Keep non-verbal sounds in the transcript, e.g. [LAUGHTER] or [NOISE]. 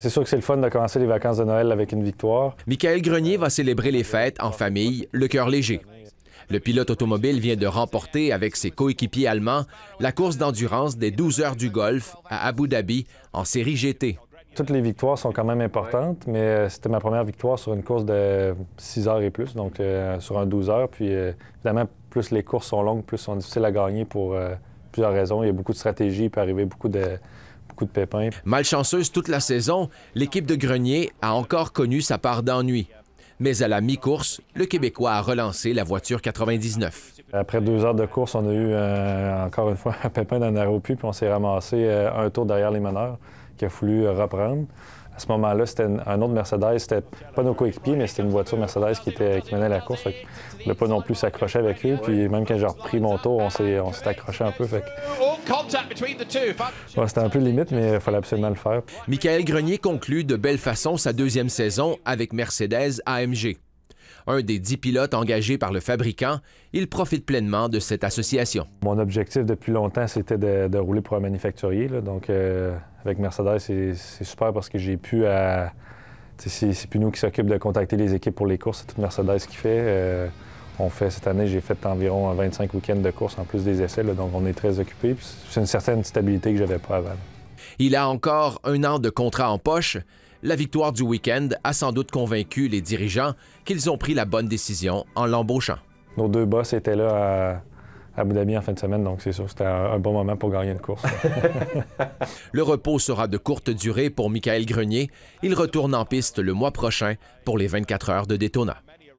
C'est sûr que c'est le fun de commencer les vacances de Noël avec une victoire. Michael Grenier va célébrer les fêtes en famille, le cœur léger. Le pilote automobile vient de remporter avec ses coéquipiers allemands la course d'endurance des 12 heures du golf à Abu Dhabi en série GT. Toutes les victoires sont quand même importantes, mais euh, c'était ma première victoire sur une course de 6 heures et plus, donc euh, sur un 12 heures. Puis euh, évidemment, plus les courses sont longues, plus sont difficiles à gagner pour plusieurs raisons. Il y a beaucoup de stratégies, il arriver beaucoup de, de Malchanceuse toute la saison, l'équipe de Grenier a encore connu sa part d'ennui. Mais à la mi-course, le Québécois a relancé la voiture 99. Après deux heures de course, on a eu euh, encore une fois [LAUGHS] un pépin dans un puis on s'est ramassé euh, un tour derrière les meneurs qu'il a voulu euh, reprendre. À ce moment-là, c'était un autre Mercedes, c'était pas nos coéquipiers, mais c'était une voiture Mercedes qui, était, qui menait la course. Fait que, pas non plus s'accrocher avec eux. Puis même quand j'ai repris mon tour, on s'est accroché un peu. Fait c'était un peu limite, mais il fallait absolument le faire. Michael Grenier conclut de belle façon sa deuxième saison avec Mercedes AMG. Un des dix pilotes engagés par le fabricant, il profite pleinement de cette association. Mon objectif depuis longtemps, c'était de, rouler pour un manufacturier. Donc, euh, avec Mercedes, c'est super parce que j'ai pu euh, C'est plus nous qui s'occupent de contacter les équipes pour les courses, c'est toute Mercedes qui fait. Euh, on fait cette année, j'ai fait environ 25 week-ends de course en plus des essais, donc on est très occupé. C'est une certaine stabilité que j'avais pas avant. Il a encore un an de contrat en poche, la victoire du week-end a sans doute convaincu les dirigeants qu'ils ont pris la bonne décision en l'embauchant. Nos deux boss étaient là à Abu Dhabi en fin de semaine, donc c'est sûr, c'était un bon moment pour gagner une course. [LAUGHS] le repos sera de courte durée pour Michael Grenier. Il retourne en piste le mois prochain pour les 24 heures de Daytona.